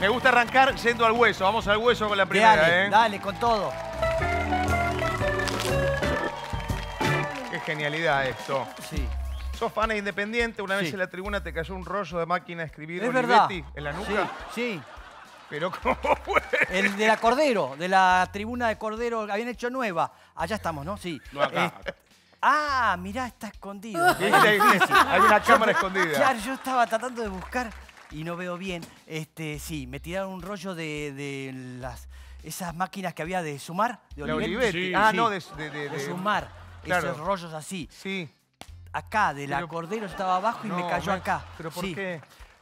Me gusta arrancar yendo al hueso. Vamos al hueso con la primera, ¿eh? Dale, con todo. Qué genialidad esto. Sí. Sos fan e independiente. Una vez en la tribuna te cayó un rollo de máquina de escribir es verdad. en la nuca. Sí, Pero ¿cómo fue? El de la Cordero, de la tribuna de Cordero. Habían hecho nueva. Allá estamos, ¿no? Sí. No, acá. Eh, ah, mirá, está escondido. Hay una cámara escondida. Claro, yo estaba tratando de buscar y no veo bien. Este, sí, me tiraron un rollo de, las, esas máquinas que había de sumar, de Olivetti. ah, no, de, sumar, esos rollos así. Sí. Acá, del la estaba abajo y me cayó acá. ¿Pero por qué?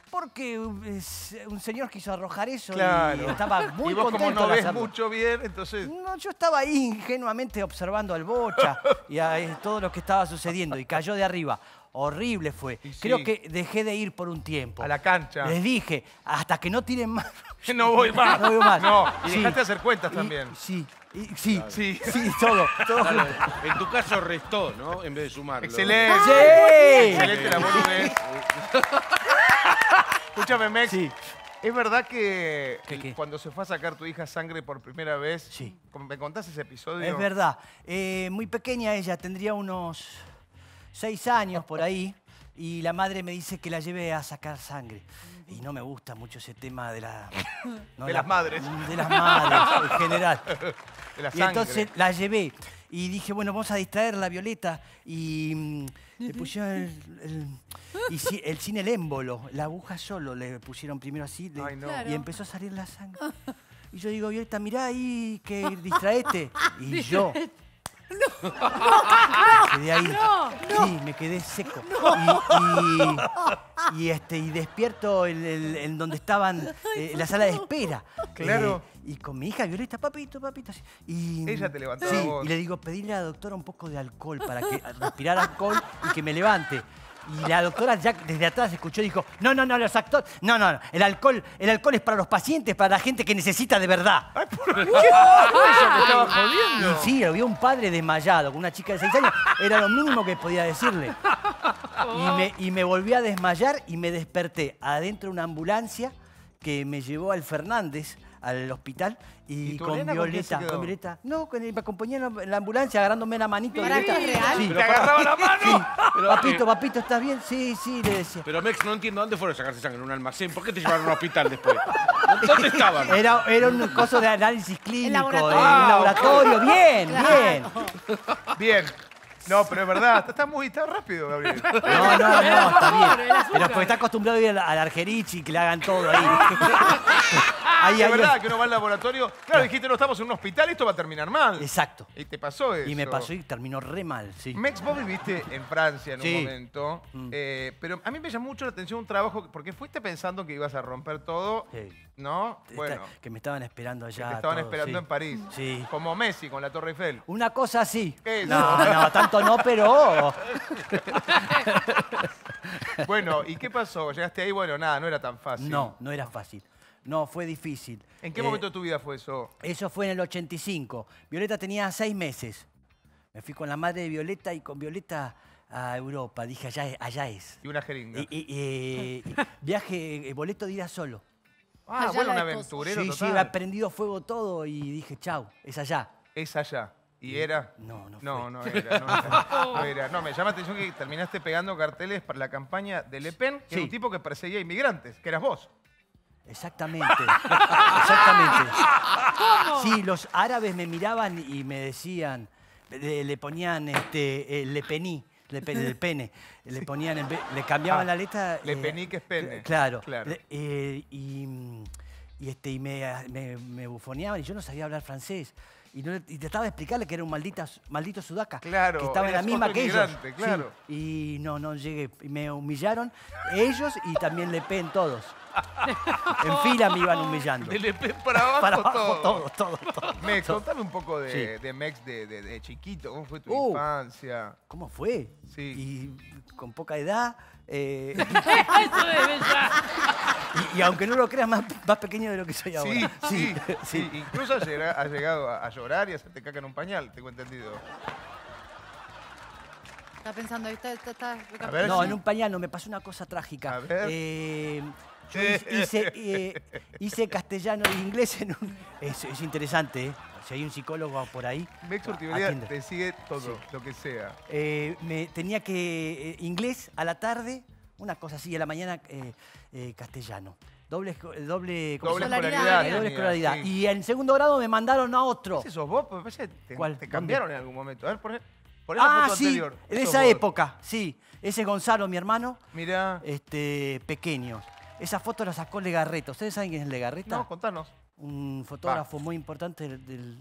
Porque un señor quiso arrojar eso y estaba muy y vos contento no ves mucho bien, entonces... No, yo estaba ahí ingenuamente observando al Bocha y a eh, todo lo que estaba sucediendo y cayó de arriba. Horrible fue. Creo que dejé de ir por un tiempo. A la cancha. Les dije, hasta que no tiren más. no voy más. no voy más. y dejaste hacer cuentas también. sí. sí, sí, sí, todo. En tu caso restó, ¿no? En vez de sumarlo. Excelente. Excelente la boludez. Escúchame, Mex. Sí. Es verdad que cuando se fue a sacar tu hija sangre por primera vez, sí. ¿me contás ese episodio? Es verdad. Eh, muy pequeña ella, tendría unos seis años por ahí, y la madre me dice que la lleve a sacar sangre. Y no me gusta mucho ese tema de, la, de las madres. De las madres, en general. y entonces la llevé. Y dije, bueno, vamos a distraer la Violeta. Y mm, le pusieron el, y el, sin el émbolo, la aguja solo le pusieron primero así. Y empezó a salir la sangre. Y yo digo, Violeta, mirá ahí que distraete. Y yo, No. me quedé seco. Y, este, y despierto en, donde estaban, eh, en la sala de espera. Claro. Eh, y con mi hija Violeta, papito, papito. Y, Ella te levantó sí, Y le digo, pedirle a la doctora un poco de alcohol para que respirar alcohol y que me levante. Y la doctora Jack desde atrás escuchó y dijo, no, no, no, los actores, no, no, el alcohol, el alcohol es para los pacientes, para la gente que necesita de verdad. Ay, jodiendo. sí, lo un padre desmayado con una chica de 6 años, era lo mínimo que podía decirle. Y me, y me volví a desmayar y me desperté adentro de una ambulancia que me llevó al Fernández, al hospital y, con, Violeta, con, Violeta, No, me acompañé en la ambulancia agarrándome la manito. ¿Te agarraba la mano? papito, eh, papito, ¿estás bien? Sí, sí, le decía. Pero Mex, no entiendo, ¿dónde fueron a sacarse sangre? ¿En un almacén? ¿Por qué te llevaron a un hospital después? ¿Dónde estaban? Era, era un coso de análisis clínico, en un laboratorio. Ah, bien, bien. Bien. No, pero es verdad, está, muy está rápido, Gabriel. No, no, no, está bien. Pero porque está acostumbrado a ir al y que le hagan todo ahí. es verdad que uno va al laboratorio. Claro, dijiste, no estamos en un hospital, esto va a terminar mal. Exacto. Y te pasó eso. Y me pasó y terminó re mal, sí. Max, vos viviste en Francia en un momento. Mm. Eh, pero a mí me llamó mucho la atención un trabajo, porque fuiste pensando que ibas a romper todo. Sí ¿No? Bueno. que me estaban esperando allá. Que estaban esperando en París. Sí. Como Messi con la Torre Eiffel. Una cosa así. No, no, tanto no, pero. bueno, ¿y qué pasó? Llegaste ahí, bueno, nada, no era tan fácil. No, no era fácil. No, fue difícil. ¿En qué momento eh, de tu vida fue eso? Eso fue en el 85. Violeta tenía seis meses. Me fui con la madre de Violeta y con Violeta a Europa. Dije, allá, allá es. Y una jeringa. Y, viaje, eh, boleto de ida solo. Ah, bueno, un aventurero. Sí, total. sí, ha prendido fuego todo y dije, chau, es allá. Es allá. ¿Y era? No, no. Fue. No, no era, no no me llama la atención que terminaste pegando carteles para la campaña de Le Pen, que es un tipo que perseguía inmigrantes, que eras vos. Exactamente. Exactamente. Sí, los árabes me miraban y me decían, le, ponían este, eh, Le Pení. Le pene, pene. Le ponían, le cambiaban ah, la letra. Le eh, es pene. Claro. y, este, y me, me bufoneaban y yo no sabía hablar francés y, te estaba trataba explicarle que era un maldito sudaca. Claro. Que estaba en la misma que ellos. y no, no llegué. y Me humillaron ellos y también Le Pen todos. en fila me iban humillando. De Le para abajo, para abajo todo. todo, Mex, contame un poco de, de Mex de, de, chiquito. ¿Cómo fue tu uh. infancia? ¿Cómo fue? Sí. Y con poca edad. Eh, Eso y, aunque no lo creas, más, más pequeño de lo que soy ahora. Sí, sí, Incluso ha llegado, a, llorar y a hacerte caca en un pañal, tengo entendido. Está pensando, ahí está, está, No, en un pañal no, me pasó una cosa trágica. Eh, eh, hice, castellano e inglés en un... Es, interesante, ¿eh? Si hay un psicólogo por ahí... te sigue todo, lo que sea. Eh, me, tenía que... inglés a la tarde una cosa así, en la mañana eh, eh, castellano. Doble, doble, doble escolaridad. Y en segundo grado me mandaron a otro. eso? ¿Vos? Pues, te, cambiaron en algún momento. A ver, por, ah, sí, en esa época, sí. Ese Gonzalo, mi hermano. Mirá. Este, pequeño. Esa foto la sacó Legarreta. ¿Ustedes saben quién es Legarreta? No, contanos. Un fotógrafo muy importante del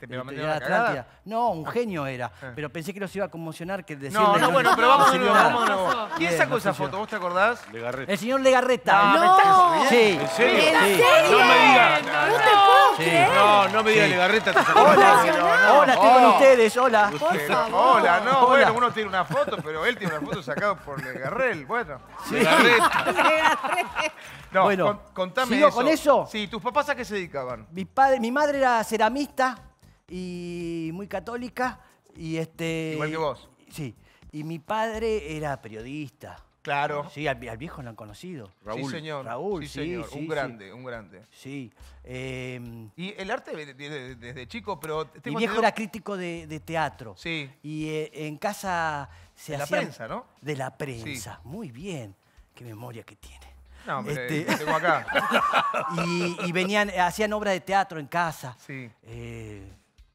te este, me a la No, un genio era. Pero pensé que los iba a conmocionar que No, no, bueno, pero vamos de nuevo, vamos ¿Quién sacó esa foto? ¿Vos te acordás? Legarreta. El señor Legarreta. ¡No! sí. ¿En serio? No me digas. No, te puedo No, no me digas Legarreta. hola, estoy con ustedes, hola. Hola, no, bueno, uno tiene una foto, pero él tiene una foto sacada por Legarrel, bueno. Legarreta. No, bueno, contame ¿sigo con eso? Sí, ¿tus papás a qué se dedicaban? mi madre era ceramista, y muy católica. Y este, Igual que vos. Sí. Y mi padre era periodista. Claro. Sí, al, viejo lo han conocido. Raúl. Sí, señor. Raúl, sí, señor. un grande, un grande. Sí. Em, y el arte desde, chico, pero... Mi viejo era crítico de, teatro. Sí. Y eh, en casa se hacía... De la prensa, ¿no? De la prensa. Muy bien. Qué memoria que tiene. No, este tengo acá. y, venían, hacían obra de teatro en casa. Sí. Eh,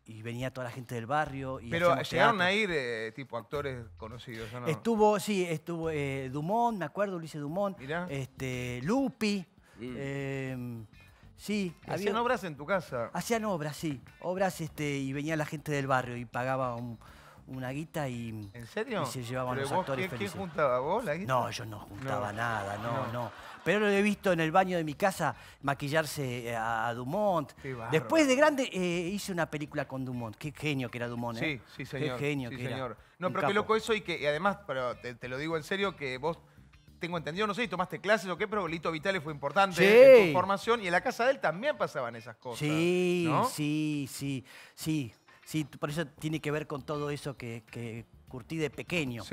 y venía toda la gente del barrio. Pero llegaron a ir, eh, tipo, actores conocidos, Estuvo, sí, estuvo eh, Dumont, me acuerdo, Ulises Dumont, este Lupi. Mm. Em, sí, hacían obras en tu casa. Hacían obras, sí. Obras este, y venía la gente del barrio y pagaba una guita y. ¿En serio? Y se llevaban los actores ¿Y felices. ¿Quién juntaba vos la guita? No, yo no juntaba nada, no. no pero lo he visto en el baño de mi casa maquillarse eh, a Dumont. Después de grande eh, hice una película con Dumont. Qué genio que era Dumont, ¿eh? Sí, sí, señor. Qué genio que Era. No, pero qué loco eso y que además, pero te, lo digo en serio, que vos tengo entendido, no sé si tomaste clases o qué, pero Lito Vitales fue importante en tu formación y en la casa de él también pasaban esas cosas. Sí, sí, sí, sí, sí. Por eso tiene que ver con todo eso que, que curtí de pequeño.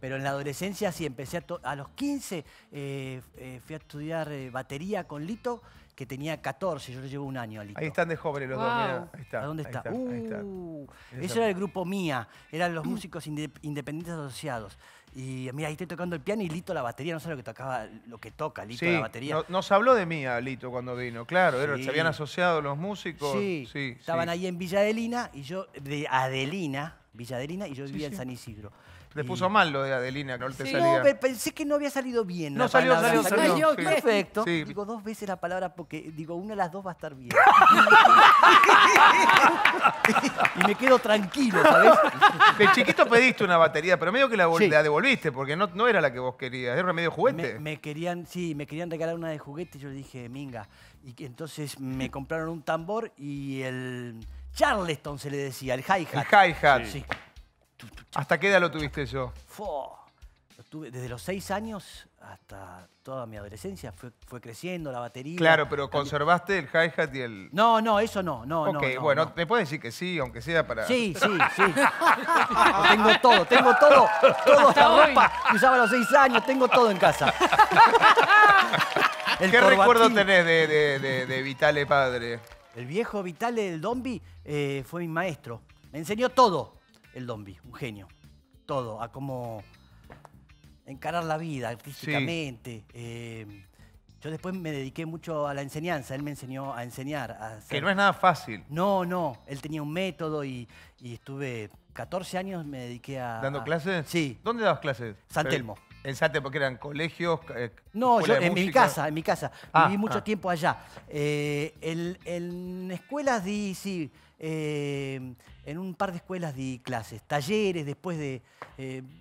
Pero en la adolescencia sí, empecé a, los 15, eh, eh, fui a estudiar eh, batería con Lito, que tenía 14, yo le llevo un año a Lito. Ahí están de jóvenes los dos, está, dónde está? Ahí está, uh, eso era el grupo Mía, eran los músicos independientes asociados. Y mira, ahí estoy tocando el piano y Lito la batería, no sé lo que tocaba, lo que toca Lito la batería. No, nos habló de Mía Lito cuando vino, claro, se habían asociado los músicos. sí estaban ahí en Villa Adelina y yo, de Adelina, Villa y yo vivía en San Isidro. Le puso mal lo de Adelina, no pensé que no había salido bien. No, salió, salió, salió, Perfecto. Digo dos veces la palabra porque digo, una de las dos va a estar bien. y me quedo tranquilo, ¿sabes? De chiquito pediste una batería, pero medio que la, devolviste porque no, no, era la que vos querías, era medio juguete. Me, querían, sí, me querían regalar una de juguete, yo le dije, minga. Y entonces me compraron un tambor y el Charleston se le decía, el hi-hat. El hi-hat. Sí. ¿Hasta qué edad lo tuviste yo? desde los seis años hasta toda mi adolescencia. Fue, creciendo la batería. Claro, pero conservaste el hi-hat y el... No, no, eso no, no, bueno, ¿me puedes decir que sí, aunque sea para...? Sí, sí, sí. tengo todo, tengo todo, toda la ropa que usaba a los seis años, tengo todo en casa. ¿Qué recuerdo tenés de Vitale Padre? El viejo Vital, del Dombi eh, fue mi maestro. Me enseñó todo el Dombi, un genio. Todo, a cómo encarar la vida artísticamente. Eh, yo después me dediqué mucho a la enseñanza, él me enseñó a enseñar. Que no es nada fácil. No, no, él tenía un método y, estuve 14 años, me dediqué a... ¿Dando clases? Sí. ¿Dónde dabas clases? San Telmo. En porque eran colegios. Eh, no, yo, en mi casa, en mi casa. Ah, Viví mucho ah. tiempo allá. Eh, en, escuelas di, sí, eh, en un par de escuelas di clases, talleres después de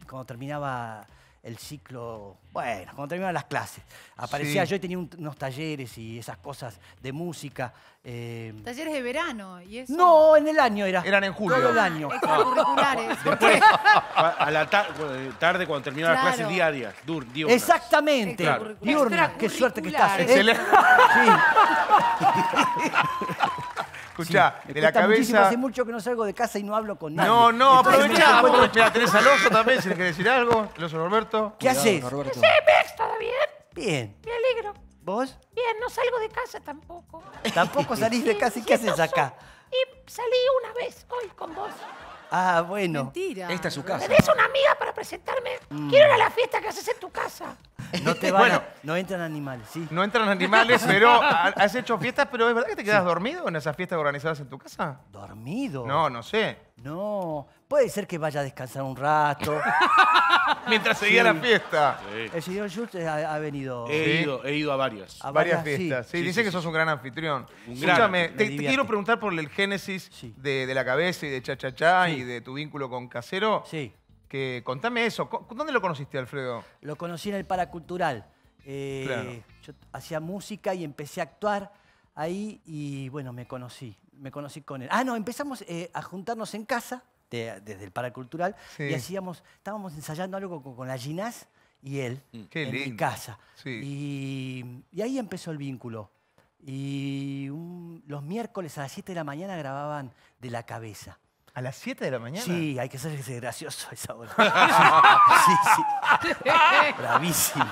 cuando terminaba el ciclo, bueno, cuando terminaban las clases. Aparecía yo tenía unos talleres y esas cosas de música. Eh, ¿Talleres de verano? No, en el año era. Eran en julio. Todo el año. Ah, ah. Después, a la tarde, cuando terminaban las clases diarias, dur, diurnas. Exactamente. qué suerte que estás. ¿eh? Excelente. de la cabeza. Hace mucho que no salgo de casa y no hablo con nadie. No, no, aprovechá. tenés al oso también, si le querés decir algo. El oso Norberto. ¿Qué haces? Sí, No ¿todo bien? Bien. Me alegro. ¿Vos? Bien, no salgo de casa tampoco. ¿Tampoco salís de casa? ¿Y, qué haces acá? Y salí una vez hoy con vos. Ah, bueno. Mentira. Esta es su casa. ¿Tenés una amiga para presentarme? Mm. Quiero ir a la fiesta que haces en tu casa. No te no entran animales, sí. No entran animales, pero has hecho fiestas, pero es verdad que te quedas dormido en esas fiestas organizadas en tu casa. ¿Dormido? No, no sé. No, puede ser que vaya a descansar un rato. Mientras seguía la fiesta. El señor Schultz ha, venido. He ido, a varias. A varias, fiestas. Sí, dice que sos un gran anfitrión. Escúchame, te, quiero preguntar por el génesis de, de, la cabeza y de Cha Cha Cha y de tu vínculo con Casero. Sí. Que, contame eso, ¿dónde lo conociste, Alfredo? Lo conocí en el Paracultural. Eh, yo hacía música y empecé a actuar ahí y bueno, me conocí, me conocí con él. Ah, no, empezamos eh, a juntarnos en casa desde el Paracultural y hacíamos, estábamos ensayando algo con, la Ginás y él mm. en mi casa. Y, ahí empezó el vínculo. Y los miércoles a las 7 de la mañana grababan de la cabeza. ¿A las 7 de la mañana? Sí, hay que ser gracioso esa hora. sí, sí. Bravísimo.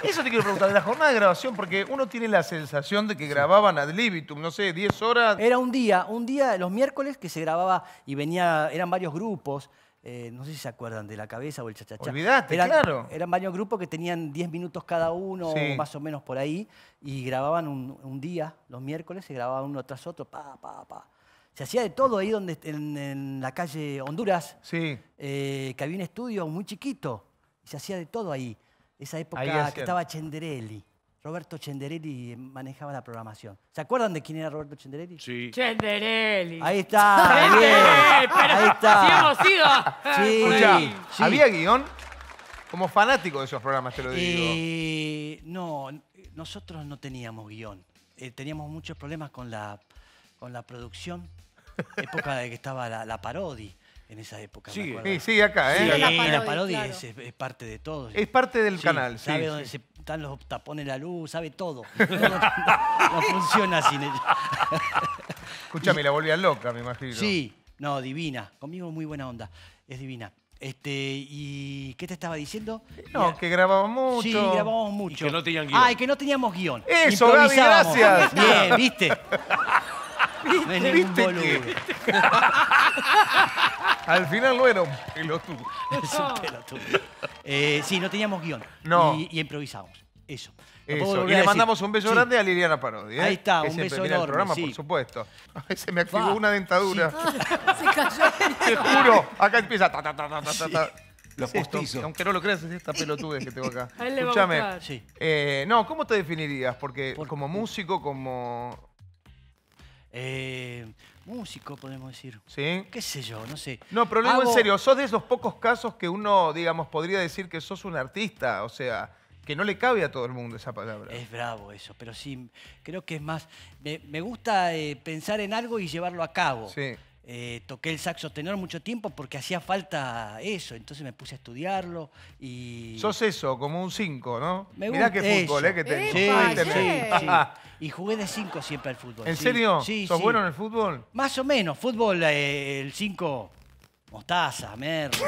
Eso te quiero preguntar, de la jornada de grabación, porque uno tiene la sensación de que grababan ad libitum, no sé, 10 horas. Era un día, un día, los miércoles que se grababa y venía, eran varios grupos. Eh, no sé si se acuerdan de La Cabeza o el Chachachá. Olvídate, claro. Eran varios grupos que tenían 10 minutos cada uno, más o menos por ahí, y grababan un, un día, los miércoles, se grababan uno tras otro, pa, pa, pa se hacía de todo ahí donde, en, la calle Honduras, sí. Eh, que había un estudio muy chiquito, se hacía de todo ahí. Esa época que estaba Chenderelli. Roberto Chenderelli manejaba la programación. ¿Se acuerdan de quién era Roberto Chenderelli? Sí. Chenderelli. Ahí está. Ahí está. Sí, Sí. ¿había guión? Como fanático de esos programas, te lo digo. Eh, no, nosotros no teníamos guión. Eh, teníamos muchos problemas con la con la producción. época de que estaba la, la parodi en esa época. Sí, sí, acá, ¿eh? Sí, la parodi, es, parte de todo. Es parte del sí, canal, sabe sí. dónde se están los tapones, la luz, sabe todo. No, funciona sin ella. Escúchame, la volvían loca, me imagino. Sí, no, divina. Conmigo muy buena onda. Es divina. Este, ¿Y qué te estaba diciendo? No, que grabábamos mucho. Sí, grabábamos mucho. que no tenían guión. Ah, y que no teníamos guión. Eso, gracias. Bien, ¿viste? No es ningún boludo. Al final no era un pelotudo. Es un pelotudo. Eh, sí, no teníamos guión. No. Y, improvisamos. Eso. Y le mandamos un beso grande a Liliana Parodi. ¿eh? Ahí está, Que un beso enorme, El programa, por supuesto. Se me activó una dentadura. Se cayó. Te juro. Acá empieza. ta, ta, Los Aunque no lo creas, es esta pelotudez que tengo acá. Escúchame. Eh, no, ¿cómo te definirías? Porque como músico, como eh, músico, podemos decir. ¿Sí? ¿Qué sé yo? No sé. No, pero en serio, sos de esos pocos casos que uno, digamos, podría decir que sos un artista, o sea, que no le cabe a todo el mundo esa palabra. Es bravo eso, pero sí, creo que es más... Me, gusta eh, pensar en algo y llevarlo a cabo. Eh, toqué el saxo tenor mucho tiempo porque hacía falta eso, entonces me puse a estudiarlo y... Sos eso, como un 5, ¿no? Me Mirá qué fútbol, ¿eh? Que te... Sí, sí, sí y jugué de 5 siempre al fútbol. ¿En serio? Sí, ¿Sos bueno en el fútbol? Más o menos, fútbol, eh, el 5, mostaza, merda.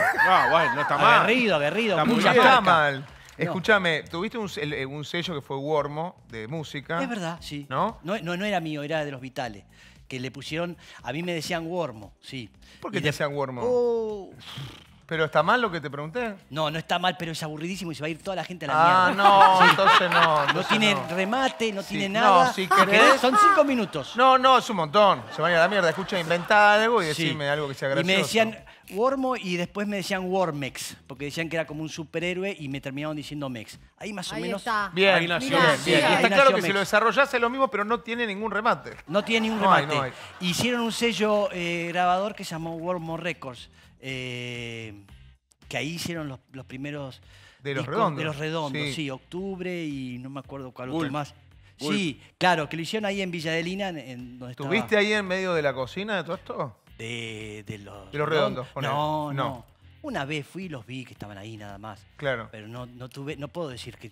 No, bueno, no está mal. Aguerrido, aguerrido. Está Está mal. Escúchame, tuviste eh, un, sello que fue Wormo de música. Es verdad, sí. ¿No? ¿No? No, era mío, era de los Vitales. Que le pusieron, a mí me decían Wormo, sí. ¿Por qué te decían Wormo? Oh, ¿Pero está mal lo que te pregunté? No, no está mal, pero es aburridísimo y se va a ir toda la gente a la ah, mierda. Ah, no, entonces no. no tiene remate, no tiene nada. No, Son cinco minutos. No, no, es un montón. Se van a, ir a la mierda. Escucha, inventar algo y decirme algo que sea gracioso. Y me decían Wormo y después me decían Wormex, porque decían que era como un superhéroe y me terminaron diciendo Mex. Ahí más o menos... Bien, bien, está claro que si lo desarrollás es lo mismo, pero no tiene ningún remate. No tiene ningún remate. Hicieron un sello eh, grabador que se llamó Wormo Records. Eh, que ahí hicieron los, primeros. De los redondos. sí. octubre y no me acuerdo cuál otro más. Sí, claro, que lo hicieron ahí en Villadelina. En, donde ¿Tuviste ahí en medio de la cocina de todo esto? De, de los. redondos, no, no. Una vez fui y los vi que estaban ahí nada más. Claro. Pero no, no tuve, no puedo decir que,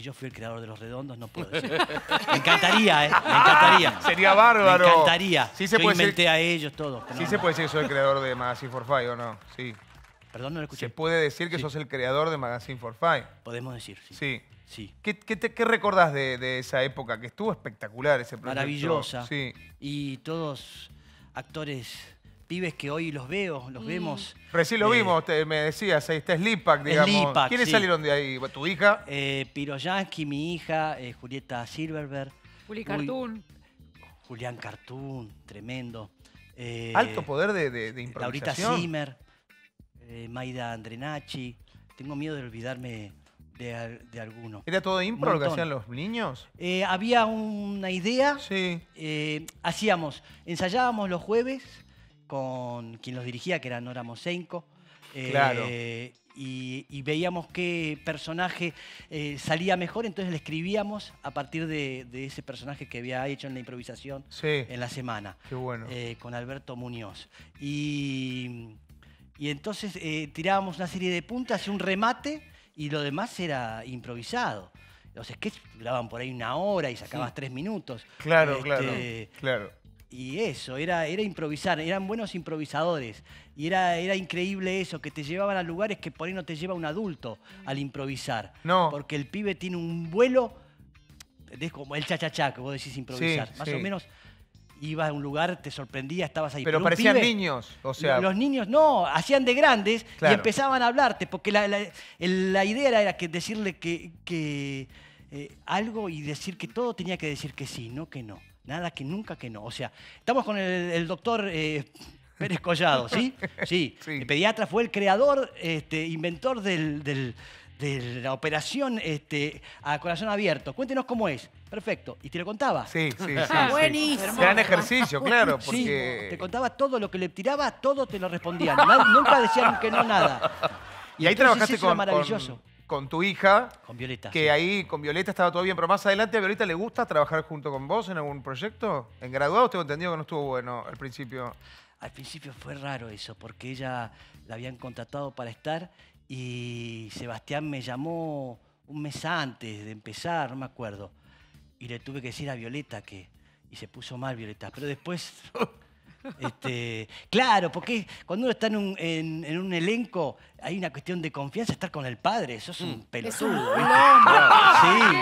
yo fui el creador de los redondos, no puedo decir. me encantaría, ¿eh? Me encantaría. Sería bárbaro. Me encantaría. Sí se inventé a ellos todos. Sí se puede decir que soy el creador de Magazine for Five, ¿o no? Sí. Perdón, no lo escuché. Se puede decir que sos el creador de Magazine for Five. Podemos decir, sí. Sí. ¿Qué, qué, recordás de, de, esa época? Que estuvo espectacular ese proyecto. Maravillosa. Sí. Y todos actores pibes que hoy los veo, los mm. vemos. Recién lo eh, vimos, me decías, ahí está Slipak, digamos. Slipak, ¿Quiénes salieron de ahí? ¿Tu hija? Eh, mi hija, eh, Julieta Silverberg. Juli Cartoon. Julián Cartoon, tremendo. Eh, Alto poder de, improvisación. Laurita Zimmer, Maida Andrenacci. Tengo miedo de olvidarme de, alguno. ¿Era todo impro lo que hacían los niños? había una idea. Sí. hacíamos, ensayábamos los jueves con quien los dirigía, que era Nora Mosenko. Eh, claro. y, veíamos qué personaje eh, salía mejor, entonces le escribíamos a partir de, ese personaje que había hecho en la improvisación en la semana. Eh, con Alberto Muñoz. Y, y entonces tirábamos una serie de puntas y un remate, y lo demás era improvisado los sketches duraban por ahí una hora y sacabas tres minutos. Claro, este, claro, claro y eso, era, era improvisar, eran buenos improvisadores. Y era, era increíble eso, que te llevaban a lugares que por ahí no te lleva un adulto al improvisar. No. Porque el pibe tiene un vuelo, es como el cha-cha-cha que vos decís improvisar. Más o menos ibas a un lugar, te sorprendía, estabas ahí. Pero, Pero parecían niños, o sea... Los niños no, hacían de grandes y empezaban a hablarte, porque la, idea era que decirle que, eh, algo y decir que todo tenía que decir que sí, no que no. Nada que nunca que no. O sea, estamos con el, doctor eh, Pérez Collado, ¿sí? ¿sí? El pediatra fue el creador, este, inventor de la operación este, a corazón abierto. Cuéntenos cómo es. Perfecto. Y te lo contaba. Sí, sí, sí. Ah, buenísimo. Gran ejercicio, claro. Sí, te contaba todo lo que le tiraba, todo te lo respondían. nunca decían que no nada. Y ahí trabajaste con, maravilloso. Con con tu hija. Con Violeta. Que ahí con Violeta estaba todo bien, pero más adelante a Violeta le gusta trabajar junto con vos en algún proyecto. En graduado tengo entendido que no estuvo bueno al principio. Al principio fue raro eso, porque ella la habían contratado para estar y Sebastián me llamó un mes antes de empezar, no me acuerdo. Y le tuve que decir a Violeta que. Y se puso mal Violeta. Pero después Este, claro, porque cuando uno está en un, elenco, hay una cuestión de confianza, estar con el padre, eso es un mm. pelotudo. un Sí.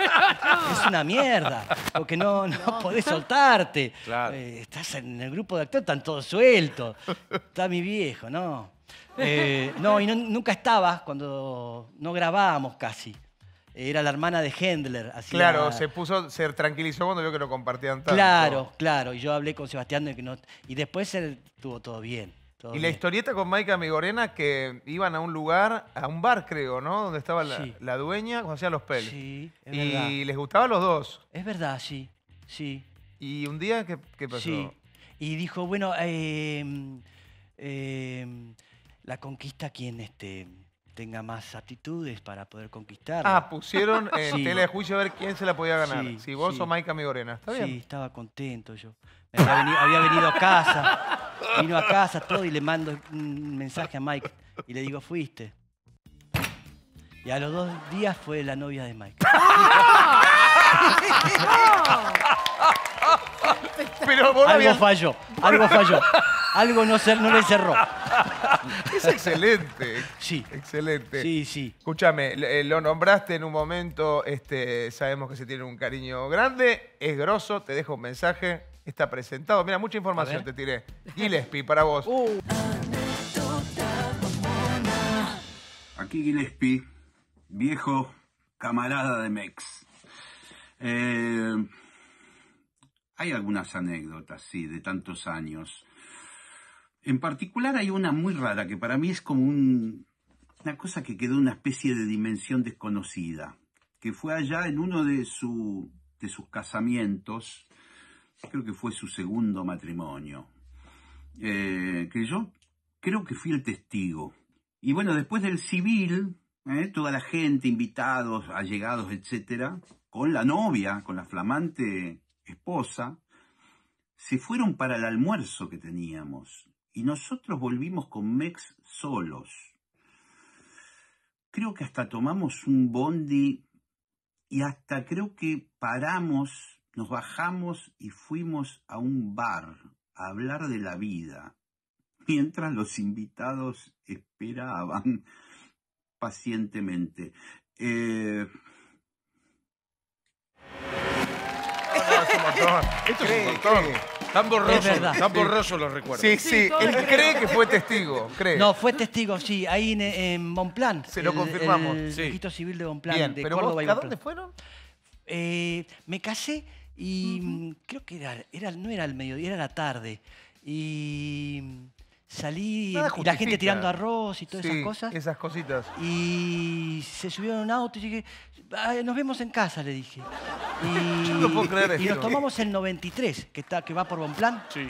Es una mierda, porque no, no podés soltarte. Eh, estás en el grupo de actores, están todos sueltos. Está mi viejo, ¿no? Eh, no, y nunca estabas cuando no grabábamos casi. Era la hermana de Händler. Claro, se puso, se tranquilizó cuando vio que lo compartían tanto. Claro, claro. Y yo hablé con Sebastián y después él tuvo todo bien. y la historieta con Maika Migorena que iban a un lugar, a un bar creo, ¿no? Donde estaba la, dueña cuando hacían los pelos. Sí, Y les gustaban los dos. Es verdad, sí, sí. ¿Y un día qué, pasó? Y dijo, bueno, em, em, la conquista, ¿quién? Este, tenga más aptitudes para poder conquistar. Ah, pusieron en tele de juicio a ver quién se la podía ganar. si vos o Mike Migorena. ¿Está bien? Sí, estaba contento yo. había, venido, a casa, vino a casa todo y le mando un mensaje a Mike y le digo, fuiste. Y a los dos días fue la novia de Mike. Pero algo falló, algo falló algo no, no le cerró. Es excelente. Sí. Excelente. Sí, sí. Escúchame, eh, lo nombraste en un momento, este, sabemos que se tiene un cariño grande, es grosso, te dejo un mensaje, está presentado. Mira, mucha información te tiré. Gillespie, para vos. Uh. Aquí Gillespie, viejo camarada de Mex. Eh, hay algunas anécdotas, sí, de tantos años. En particular hay una muy rara que para mí es como una cosa que quedó una especie de dimensión desconocida, que fue allá en uno de, de sus casamientos, creo que fue su segundo matrimonio, eh, que yo creo que fui el testigo. Y bueno, después del civil, eh, toda la gente, invitados, allegados, etcétera, con la novia, con la flamante esposa, se fueron para el almuerzo que teníamos y nosotros volvimos con Mex solos. Creo que hasta tomamos un bondi y hasta creo que paramos, nos bajamos y fuimos a un bar a hablar de la vida, mientras los invitados esperaban pacientemente. Eh, Esto es un montón. Tan borroso, Sí, sí, él cree que fue testigo, cree. No, fue testigo, sí, ahí en, en Se lo el, confirmamos. El, registro civil de Bonplan, Bien, de pero Córdoba vos, ¿A dónde fueron? Eh, me casé y creo que era, no era el mediodía, era la tarde. Y Salí y la gente tirando arroz y todas esas cosas. Esas cositas. Y se subieron en un auto y dije, nos vemos en casa, le dije. Y, puedo creer y nos tomamos el 93, que, está, que va por Bonplan. Sí.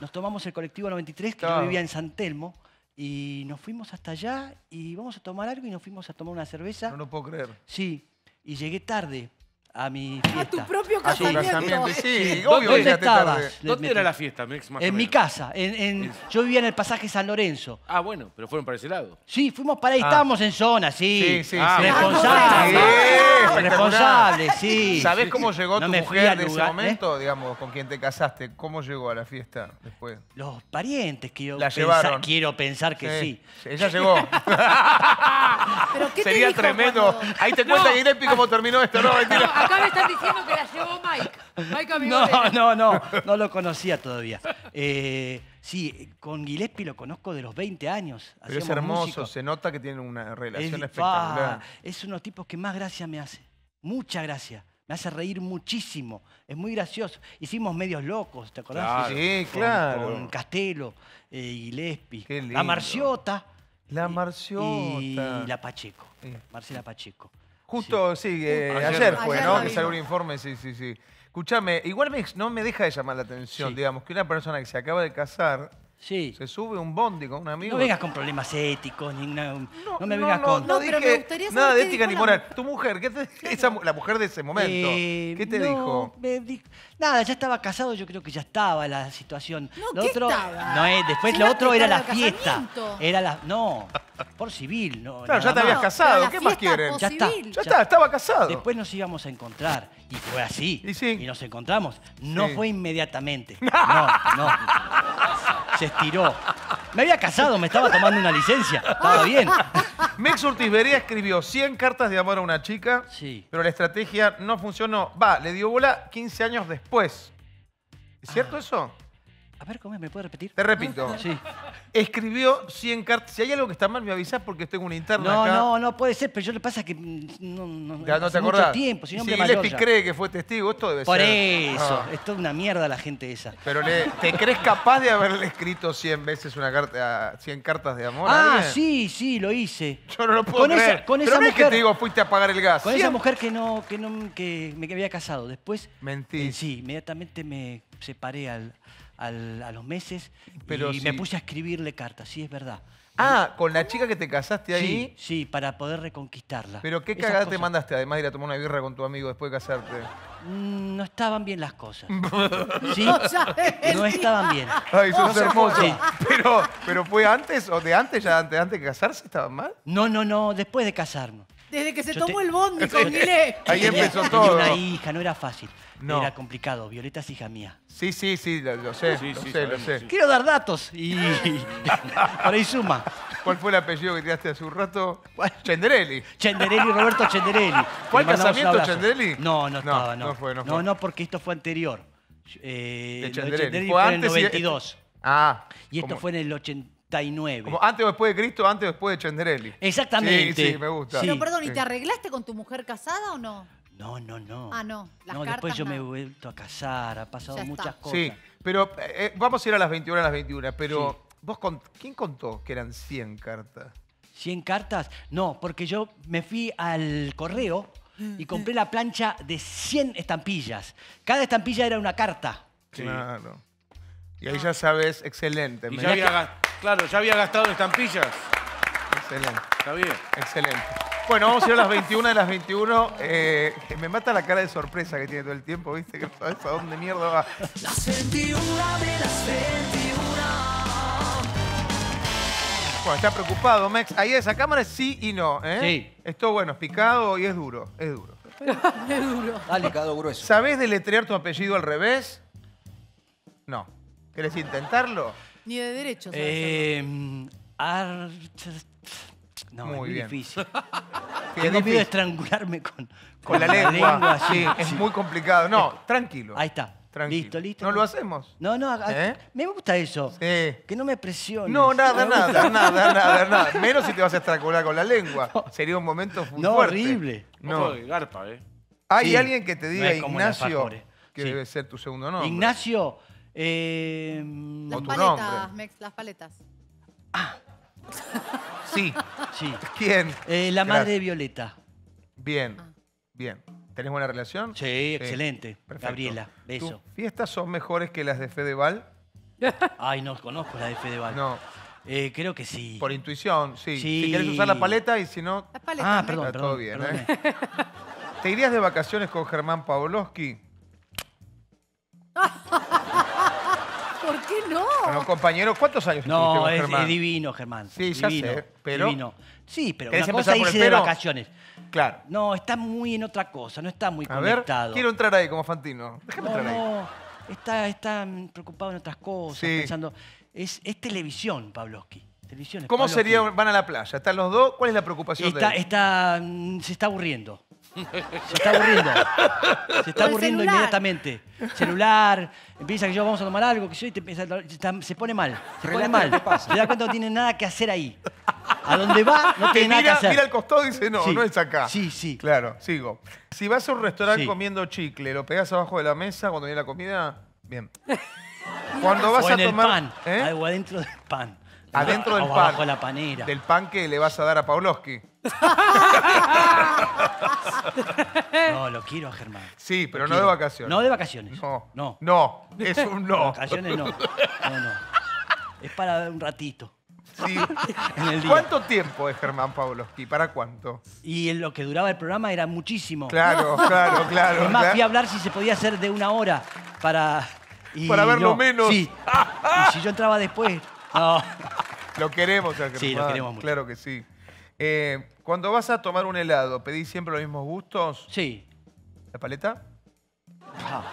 Nos tomamos el colectivo 93, que yo vivía en San Telmo. Y nos fuimos hasta allá y vamos a tomar algo y nos fuimos a tomar una cerveza. No lo puedo creer. Sí, y llegué tarde a mi fiesta. A tu propio casamiento. Sí, ¿Dónde estabas? ¿Dónde era la fiesta, Mex? en mi casa. En, yo vivía en el pasaje San Lorenzo. Ah, bueno, pero fueron para ese lado. Sí, fuimos para ahí, ah. estábamos en zona, sí. Sí, sí, sí. Responsables. Ah, ah, responsables, sí. ¿Sabés cómo llegó tu mujer en ese ¿eh? momento, digamos, con quien te casaste? ¿Cómo llegó a la fiesta después? Los parientes, quiero, La pensar, quiero pensar que sí. Ella llegó. ¿Pero qué te Sería tremendo. Ahí te cuenta Inepi, cómo terminó esto, no, mentira. Acá me están diciendo que la llevó Mike. Mike no, no, no, no lo conocía todavía. Eh, sí, con Gillespie lo conozco de los 20 años. Pero es hermoso, se nota que tienen una relación espectacular. es uno de los tipos que más gracia me hace. Mucha gracia. Me hace reír muchísimo. Es muy gracioso. Hicimos medios locos, ¿te acordás? sí, claro. Con, Castelo, eh, La Marciota. La Marciota. Y, la Pacheco. Marcela Pacheco. Justo, sí, uh, eh, ayer, fue, ¿no? Que salió un informe, sí, sí, sí. Escúchame, igual no me deja de llamar la atención, digamos, que una persona que se acaba de casar se sube un bondi con un amigo. No vengas con problemas éticos, no, me vengas con. No, Nada de ética ni moral. Tu mujer, la mujer de ese momento, eh, ¿qué te dijo? Nada, ya estaba casado, yo creo que ya estaba la situación. No, no eh, después lo otro era la fiesta. Era la. No. Por civil, no. Claro, ya te habías casado, ¿qué más quieren? Ya está. Ya, está, estaba casado. Después nos íbamos a encontrar. Y fue así. Y, nos encontramos. No fue inmediatamente. No, no se estiró. Me había casado, me estaba tomando una licencia. Todo bien. Mex Ortiz escribió 100 cartas de amor a una chica, pero la estrategia no funcionó. Va, le dio bola 15 años después. ¿Es cierto ah. eso? A ver, ¿cómo ¿Me puede repetir? Te repito. Ah, sí. Escribió 100 cartas. Si hay algo que está mal, me avisas porque tengo una interna no, acá. No, no, puede ser, pero yo le pasa que mm, no, ya no te acordás. mucho tiempo. Si Gillespie cree que fue testigo, esto debe ser. Por eso. Esto ah. Es una mierda la gente esa. Pero ¿te crees capaz de haberle escrito 100 veces una carta, 100 cartas de amor? Ah, sí, sí, lo hice. Yo no lo puedo con creer. Esa, con pero no es que te digo, fuiste a pagar el gas. Con esa mujer que no, que que me había casado. Después. Mentí. Eh, sí, inmediatamente me separé al a los meses y me puse a escribirle cartas, sí, es verdad. Ah, con la chica que te casaste ahí. Sí, sí para poder reconquistarla. Pero qué cagada te mandaste, además de ir a tomar una birra con tu amigo después de casarte. Mm, no estaban bien las cosas. ¿Sí? No estaban bien. Ay, sos hermoso. Pero, pero fue antes o de antes, ya antes, antes de casarse, ¿estaban mal? No, no, no, después de casarnos. Desde que se tomó el bondi con Guilé. Ahí empezó todo. Tenía una hija, no era fácil. Era complicado. Violeta es hija mía. Sí, sí, sí, lo, sé, lo, sé lo sé. Quiero dar datos y por ahí suma. ¿Cuál fue el apellido que tiraste hace un rato? Chenderelli. Chenderelli, Roberto Chenderelli. ¿Fue el casamiento Chenderelli? No, no estaba, no. No, no, porque esto fue anterior. Eh, de Chenderelli. Fue, antes en el 92. Ah. Y esto fue en el 80. Como antes o después de Cristo, antes o después de Chenderelli. Exactamente. Sí, sí, me gusta. Pero perdón, ¿y te arreglaste con tu mujer casada o no? No, no, no. Ah, no. no, después yo me he vuelto a casar, ha pasado muchas cosas. Sí, pero eh, eh, vamos a ir a las 21 a las 21, pero vos con, ¿quién contó que eran 100 cartas? 100 cartas? No, porque yo me fui al correo y compré la plancha de 100 estampillas. Cada estampilla era una carta. Claro. Y ahí ah. ya sabes, excelente. Y ya había, Claro, ya había gastado estampillas. Excelente. Está bien. Excelente. Bueno, vamos a ir a las 21 de las 21. Eh, me mata la cara de sorpresa que tiene todo el tiempo, ¿viste? Que no sabes a dónde mierda va. Las 21 de las 21. Bueno, está preocupado, Max. Ahí esa cámara sí y no, ¿eh? Sí. Esto, bueno, es picado y es duro, es duro. es duro. Dale, picado grueso. ¿Sabés deletrear tu apellido al revés? No. ¿Querés intentarlo? Ni de derechos. Eh, em, No, muy es muy difícil. Tengo miedo estrangularme con, con la lengua. sí, es muy complicado. No, tranquilo. Ahí está. Listo, listo. ¿No lo hacemos? No, no, ¿Eh? me gusta eso. Sí. Que no me presiones. No, nada, nada, nada, nada, nada. Menos si te vas a estrangular con la lengua. Sería un momento muy no, Horrible. No, horrible. garpa, ¿eh? Hay alguien que te diga, Ignacio, que debe ser tu segundo nombre. Ignacio eh, las, paletas, Mex, las paletas, Ah. Sí. sí. ¿Quién? Eh, la madre de Violeta. Bien, ah. bien. ¿Tenés buena relación? Sí, excelente. Gabriela, beso. ¿Tus fiestas son mejores que las de Fedeval? Ay, no conozco las de Fedeval. No. Eh, creo que sí. Por intuición, sí. Si quieres usar la paleta y si no. Ah, perdón, está todo bien, ¿eh? ¿Te irías de vacaciones con Germán Pavlovsky? no? compañero, ¿cuántos años No, es, es divino, Germán. Sí, pero- divino. Sí, pero una cosa de vacaciones. Claro. No, está muy en otra cosa, no está muy A conectado. quiero entrar ahí como Fantino. Déjame No, ahí. no, está, está preocupado en otras cosas, pensando. Es, televisión, Pavlovsky. Televisión ¿Cómo sería? Van a la playa. Están los dos. ¿Cuál es la preocupación de él? Mm, se está aburriendo. Se está aburriendo. Se está aburriendo inmediatamente. Celular, empieza que yo vamos a tomar algo, que yo, y se pone mal. Se pone mal. Se da cuenta que no tiene nada que hacer ahí. A donde va, no tiene nada que hacer. mira al costado y dice, no, no es acá. Sí, sí. Claro, sigo. Si vas a un restaurante comiendo chicle, ¿lo pegas abajo de la mesa cuando viene la comida? Bien. Cuando vas a tomar... pan. ¿Eh? Algo adentro del pan adentro del pan. la panera. Del pan que le vas a dar a Pavlovsky. No, lo quiero a Germán. Sí, pero no de vacaciones. No de vacaciones. No. No. No, es un no. Vacaciones no. No, no. Es para un ratito. Sí. En ¿Cuánto tiempo es Germán Pavlovsky? ¿Para cuánto? Y lo que duraba el programa era muchísimo. Claro, claro, claro. Es más, fui hablar si se podía hacer de una hora para... Para verlo menos. Y si yo entraba después... No. Lo queremos Sí, lo queremos mucho. Claro que sí. Eh, cuando vas a tomar un helado, ¿pedís siempre los mismos gustos? Sí. ¿La paleta? Ah,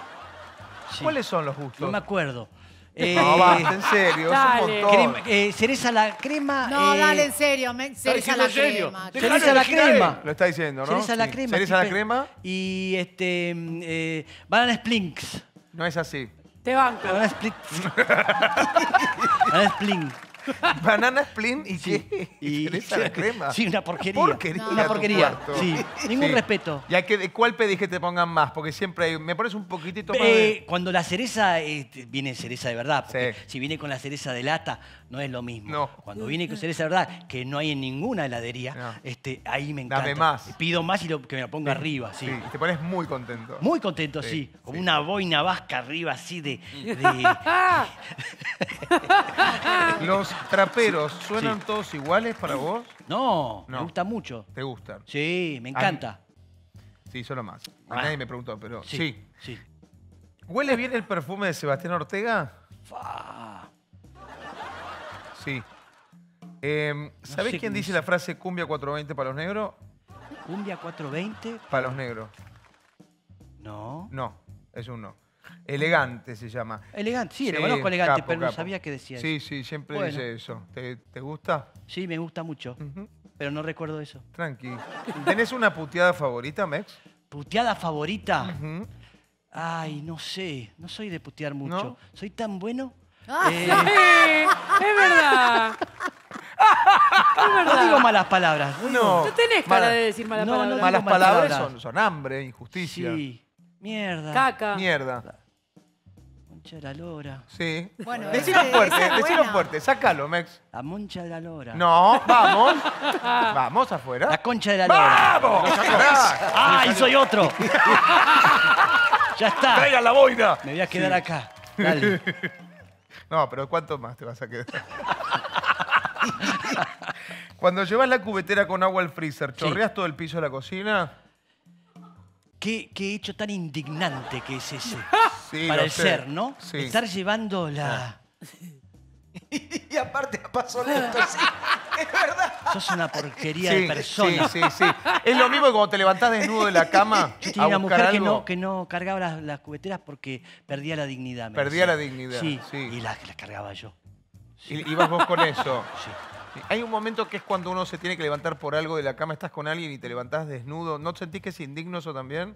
¿Cuáles son los gustos? No me acuerdo. Eh, no, en serio, dale. es eh, cereza la crema. No, eh, dale, en serio. Me, cereza la serio? crema. Cereza la crema. Lo está diciendo, ¿no? Cereza la crema. Cereza la crema. Y este. banana Splinks. No es así. Te banco. Banana Splinks. banana Splinks. Banana splin y sí. qué. Y, crema. Sí, una porquería. porquería Una porquería. Sí, ningún respeto. ¿Y a de cuál pedís que te pongan más? Porque siempre me pones un poquitito más. Cuando la cereza este, viene cereza de verdad, porque si viene con la cereza de lata, no es lo mismo. Cuando viene que ser esa verdad, que no hay en ninguna heladería, este, ahí me encanta. Dame más. Pido más y lo, que me la ponga arriba. Sí. te pones muy contento. Muy contento, sí. Como una boina vasca arriba, así de... Los traperos, ¿suenan todos iguales para vos? No, me gusta mucho. ¿Te gustan? Sí, me encanta. Sí, solo más. Ah. nadie me preguntó, pero sí. sí. ¿Huele bien el perfume de Sebastián Ortega? Sí. Em, ¿Sabés quién dice la frase cumbia 420 para los negros? ¿Cumbia 420? Para los negros. No. No, es un no. Elegante se llama. Elegante, sí, lo conozco elegante, pero no sabía qué decía sí, Sí, siempre dice eso. ¿Te, gusta? Sí, me gusta mucho, pero no recuerdo eso. Tranqui. ¿Tenés una puteada favorita, Mex? ¿Puteada favorita? Ay, no sé, no soy de putear mucho. Soy tan bueno Ah, eh, sí, es verdad. No digo malas palabras. No. tenés cara de decir malas palabras. Malas palabras son, hambre, injusticia. Sí. Mierda. Caca. Mierda. Moncha de la lora. Sí. Bueno, decilo este, fuerte, fuerte. Sácalo, Mex. La moncha de la lora. No, vamos. vamos afuera. La concha de la lora. ¡Vamos! ¡Ay, soy otro! ya está. la boina! Me voy a quedar acá. Dale. No, pero ¿cuánto más te vas a quedar? Cuando llevas la cubetera con agua al freezer, ¿chorreas todo el piso de la cocina? ¿Qué, qué hecho tan indignante que es ese. Para el ser, ¿no? Estar llevando la... Ah. y aparte a paso lento, es verdad. Sos una porquería de persona. Sí, sí, sí. Es lo mismo que cuando te levantás desnudo de la cama. Yo tenía una mujer que, no, que no cargaba las, cubeteras porque perdía la dignidad. Perdía la dignidad. Sí, y las cargaba yo. Y, y vas vos con eso. Sí. Hay un momento que es cuando uno se tiene que levantar por algo de la cama, estás con alguien y te levantás desnudo. ¿No sentís que es indigno eso también?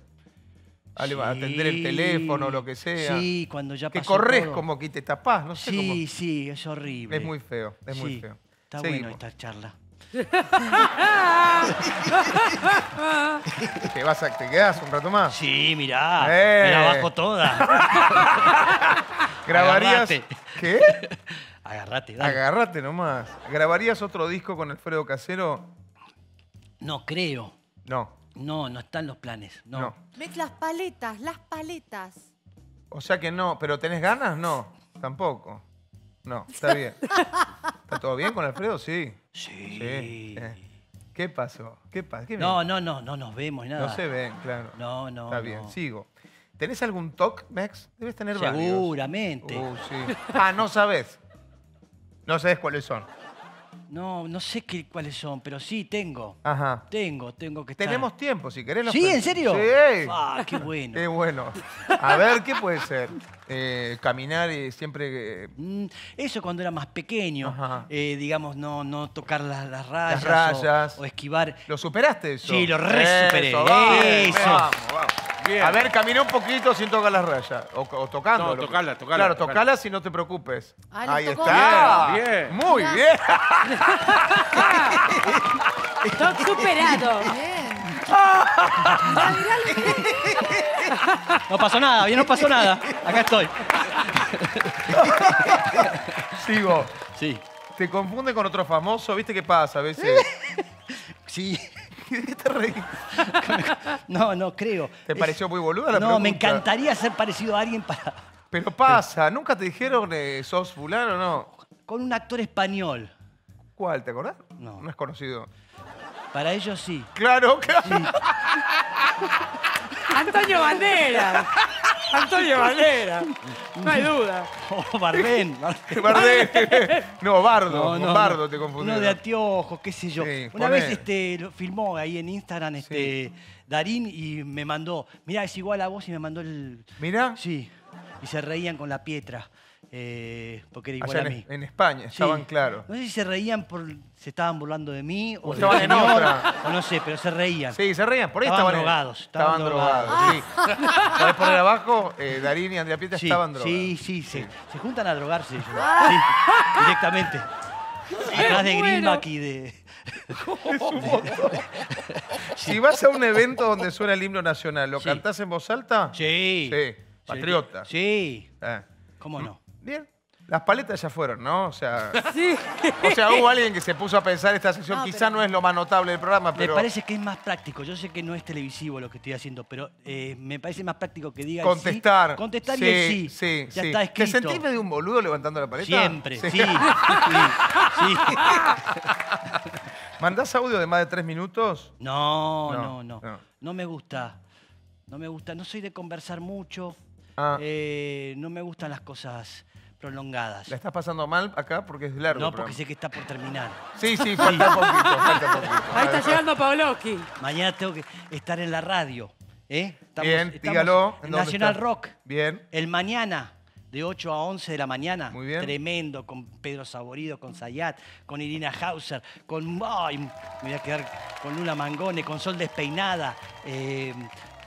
A atender el teléfono, lo que sea. Sí, cuando ya Que corres como que te tapás, no sé. Sí, cómo- sí, es horrible. Es muy feo, es muy feo. Está bueno esta charla. ¿Te vas quedas un rato más? Sí, mirá. Eh. Me toda. ¿Grabarías? ¿Qué? Agarrate, dale. Agarrate nomás. ¿Grabarías otro disco con Alfredo Casero? No creo. No. No, no están los planes. No. no. las paletas, las paletas. O sea que no, pero ¿tenés ganas? No, tampoco. No, está bien. ¿Está todo bien con Alfredo? Sí. Sí. Eh. ¿Qué pasó? ¿Qué no, no, no, no nos vemos nada. No se ven, claro. No, no. Está bien, sigo. ¿Tenés algún talk Max? Debes tener Seguramente. varios. Seguramente. Uh, ah, no sabes. No sabes cuáles son. No, no sé qué, cuáles son, pero sí tengo. Ajá. Tengo, tengo que Tenemos tiempo, si querés. ¿Sí? ¿En serio? Sí. Ah, qué bueno. Qué bueno. A ver, ¿qué puede ser? Eh, caminar y eh, siempre... Eh, mm, eso cuando era más pequeño, eh, digamos, no, no tocar las, rayas, o- rayas. O, esquivar. ¿Lo superaste eso? Sí, lo re superé. Eso, Eso. vamos. A ver, camina un poquito sin tocar las rayas. O, tocando. No, tocala, tocala. Claro, tocala, si no te preocupes. Ah, Ahí está. Bien, Muy bien. Estoy superado. Bien. No pasó nada, bien no pasó nada. Acá estoy. Sigo. Sí. Te confunde con otro famoso, ¿viste qué pasa a veces? Sí. no, no creo. ¿Te pareció muy boluda la no, pregunta? No, me encantaría ser parecido a alguien para... Pero pasa, ¿nunca te dijeron eh, sos fulano o no? Con un actor español. ¿Cuál? ¿Te acordás? No. No es conocido. Para ellos sí. Claro, claro. Antonio Banderas. Antonio Valera, No hay duda. O oh, Bardén. Bardén. No, Bardo. No, Bardo te confundí. Uno de atiojos, qué sé yo. Una vez este, lo filmó ahí en Instagram este, Darín y me mandó, mirá, es igual a vos y me mandó el... Mirá. Sí. Y se reían con la piedra. Eh, porque era igual a mí. En, España, estaban claros. No sé si se reían por. se estaban burlando de mí o, estaban en no sé, pero se reían. Sí, se reían. Por ahí Estaban eh, drogados, estaban drogados, sí. por el abajo? Eh, Darín y Andrea Pietra estaban drogados. Sí, sí, sí. se juntan a drogarse ellos. Ah. directamente. Atrás de bueno. y de. Si vas a un evento donde suena el himno nacional, ¿lo cantás en voz alta? Sí. Sí. Patriota. Sí. ¿Cómo no? Bien. Las paletas ya fueron, ¿no? O sea, o sea, hubo alguien que se puso a pensar esta sesión. Quizá no es lo más notable del programa, pero... Me parece que es más práctico. Yo sé que no es televisivo lo que estoy haciendo, pero eh, me parece más práctico que diga contestar. contestar y el sí. sí, ya está escrito. ¿Te sentís medio un boludo levantando la paleta? Siempre, sí. sí, ¿Mandás audio de más de tres minutos? No, No, no, no, me gusta. No me gusta. No soy de conversar mucho. Ah. Eh, no me gustan las cosas prolongadas. ¿La estás pasando mal acá porque es largo? No, porque sé que está por terminar. Sí, sí, falta poquito, falta poquito. Ahí está llegando Pavlovsky. Mañana tengo que estar en la radio. ¿eh? Estamos- Bien, dígalo, Nacional Rock. Bien. El mañana, de 8 a 11 de la mañana. Muy bien. Tremendo, con Pedro Saborido, con Zayat, con Irina Hauser, con. ¡Ay! Me voy a quedar con Lula Mangone, con Sol Despeinada, eh,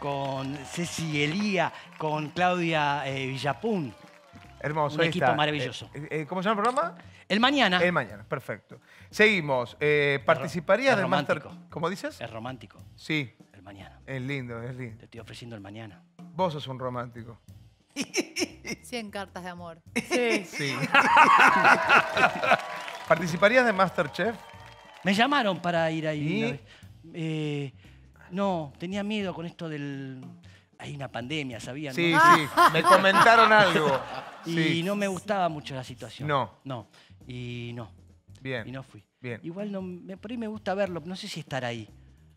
con Ceci Elía, con Claudia eh, Villapun. Hermoso, un equipo maravilloso. Eh, eh, ¿Cómo se llama el programa? El mañana. El mañana, perfecto. Seguimos. Eh, ¿Participarías del Master? ¿Cómo dices? Es romántico. Sí. El mañana. Es lindo, es lindo. Te estoy ofreciendo el mañana. Vos sos un romántico. 100 cartas de amor. Sí. sí. ¿Participarías de Masterchef? Me llamaron para ir ahí. no, tenía miedo con esto del hay una pandemia, ¿sabían? Sí, sí, me comentaron algo. Y no me gustaba mucho la situación. No. No, y no. Bien. Y no fui. Bien. Igual no, me, por ahí me gusta verlo, no sé si estar ahí.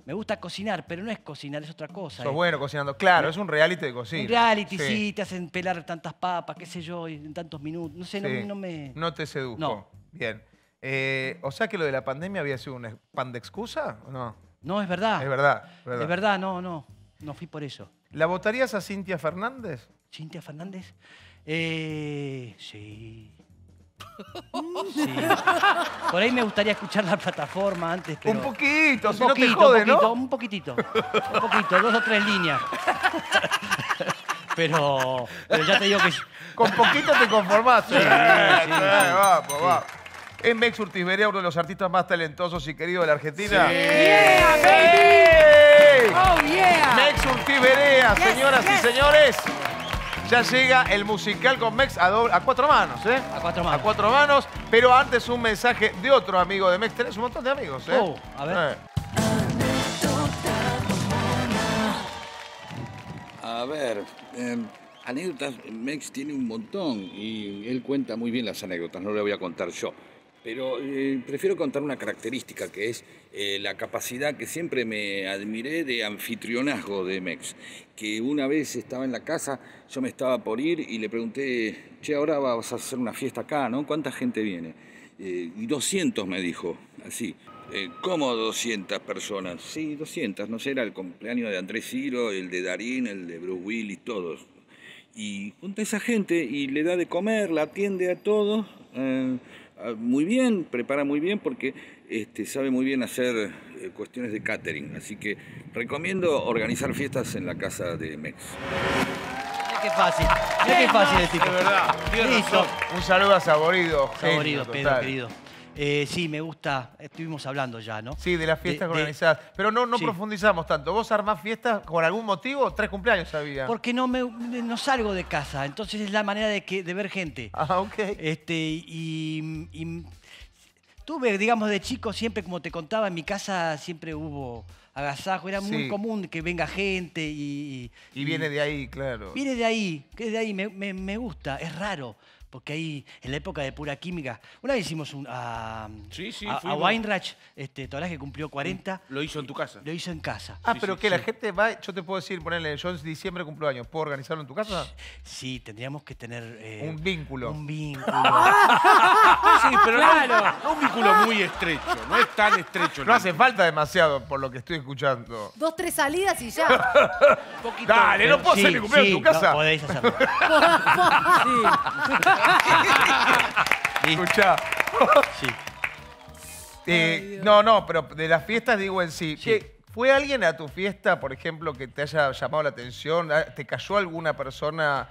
Me gusta cocinar, pero no es cocinar, es otra cosa. Sos ¿eh? bueno cocinando. Claro, es un reality de cocina. Un reality, sí. te hacen pelar tantas papas, qué sé yo, en tantos minutos. No sé, no, me... No te sedujo. No. Bien. Eh, o sea que lo de la pandemia había sido un pan de excusa, ¿o no? No, Es verdad. Es verdad, es verdad no, no. No fui por eso. ¿La votarías a Cintia Fernández? ¿Cintia Fernández? Eh, sí. Por ahí me gustaría escuchar la plataforma antes. Pero... Un poquito, un poquito, no te un poquito, Un poquitito, un poquito, dos o tres líneas. Pero, ya te digo que... Con poquito te conformás. Sí, sí, eh, eh, Es Mex uno de los artistas más talentosos y queridos de la Argentina. ¡Sí! Oh, yeah. Mex Urtiberea, señoras y señores. Ya llega el musical con Mex a, cuatro manos, ¿eh? A cuatro manos. A cuatro manos. Pero antes un mensaje de otro amigo de Mex. Tenés un montón de amigos, ¿eh? Oh, a ver. A ver, em, anécdotas, Mex tiene un montón y él cuenta muy bien las anécdotas, no le voy a contar yo pero eh, prefiero contar una característica que es eh, la capacidad que siempre me admiré de anfitrionazgo de MEX. Que una vez estaba en la casa, yo me estaba por ir y le pregunté, che, ahora vas a hacer una fiesta acá, ¿no? ¿Cuánta gente viene? Eh, y 200 me dijo, así. ¿Cómo 200 personas? Sí, 200, no sé, era el cumpleaños de Andrés Ciro, el de Darín, el de Bruce Willis, todos. Y junta a esa gente y le da de comer, la atiende a todos. Ah, muy bien, prepara muy bien porque este, sabe muy bien hacer eh, cuestiones de catering. Así que recomiendo organizar fiestas en la casa de Mex. qué fácil, qué fácil el De verdad, Un saludo a Saborido. Saborido, Pedro, querido. Eh, sí, me gusta. Estuvimos hablando ya, ¿no? Sí, de las fiestas que organizadas. Pero no, profundizamos tanto. ¿Vos armás fiestas por algún motivo? ¿Tres cumpleaños había? Porque no, no salgo de casa. Entonces es la manera de, que, de ver gente. Ah, ok. Este, y, tuve, digamos, de chico siempre, como te contaba, en mi casa siempre hubo agasajo. Era muy común que venga gente y, y... viene de ahí, claro. Viene de ahí, que de ahí me, me gusta, es raro porque ahí, en la época de pura química, una vez hicimos un, a, sí, sí, a, Weinreich, este, que cumplió 40. Lo hizo en tu casa. Lo hizo en casa. Ah, pero que la gente va, yo te puedo decir, ponerle, yo en diciembre cumplo años, ¿puedo organizarlo en tu casa? Sí, tendríamos que tener... Eh, un vínculo. Un vínculo. sí, pero claro. un vínculo muy estrecho, no es tan estrecho. No, hace falta demasiado, por lo que estoy escuchando. Dos, tres salidas y ya. Dale, no puedo hacer mi cumpleaños en tu casa. podéis hacerlo. Escucha, Sí. Eh, no, no, pero de las fiestas digo en sí. ¿Fue alguien a tu fiesta, por ejemplo, que te haya llamado la atención? Ah, ¿Te cayó alguna persona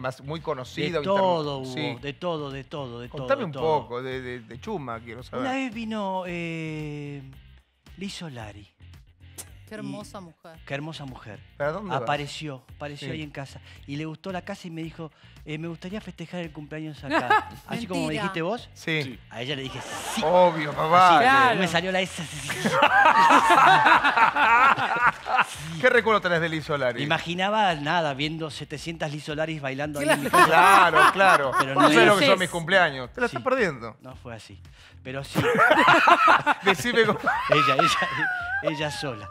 más muy conocida? todo de todo, de todo, de todo. Contame un poco de, Chuma, quiero saber Una vez vino eh, Liz Solari. Qué hermosa mujer. Qué hermosa mujer. ¿Para dónde apareció, apareció ahí en casa. Y le gustó la casa y me dijo, eh, me gustaría festejar el cumpleaños acá. Así como me dijiste vos. Sí. A ella le dije, sí. Obvio, papá. Claro. Me salió la S. ¿Qué recuerdo tenés de Liz Imaginaba nada, viendo 700 Liz bailando ahí en mi casa. Claro, claro. Pero no, sé lo que son mis cumpleaños. Te la estás perdiendo. No fue así. Pero sí. Decime Ella, ella, ella sola.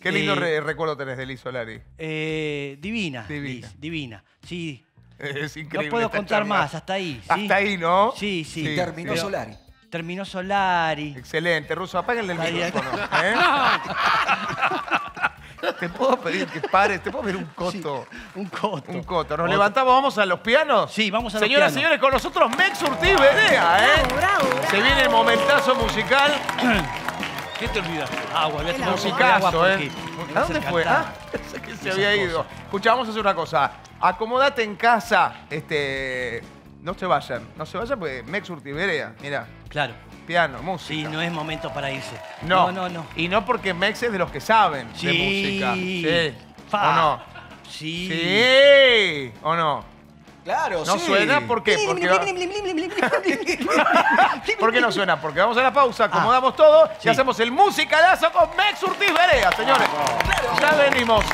Qué lindo eh, recuerdo tenés de Liz Solari. Eh, divina, Divina. divina. Sí, Es increíble. no puedo contar más, hasta ahí. Hasta ahí, ¿no? Sí, sí. Terminó Solari. Terminó Solari. Excelente, Ruso, apáguenle el micrófono. ¿eh? Te puedo pedir que pares, te puedo pedir un coto. Un coto. Un coto. Nos levantamos, vamos a los pianos. Sí, vamos a los Señoras, y señores, con nosotros Mex Urtí ¿eh? Se viene el momentazo musical. ¿Qué te olvidaste? Agua, había tomado Musicazo, ¿eh? ¿A dónde fue? ¿Ah? que se había ido. Escucha, vamos a hacer una cosa. Acomódate en casa, este... No se vayan, no se vayan porque Mex urtiberea. mira. Claro. Piano, música. Sí, no es momento para irse. No, no, no. Y no porque Mex es de los que saben de música. Sí. ¿O no? Sí. Sí. ¿O no? Claro, no suena, ¿por qué? Porque, no suena? Porque vamos a la pausa, ah, acomodamos todo y hacemos el musicalazo con Mex Urtiz Berea, señores. Ya venimos.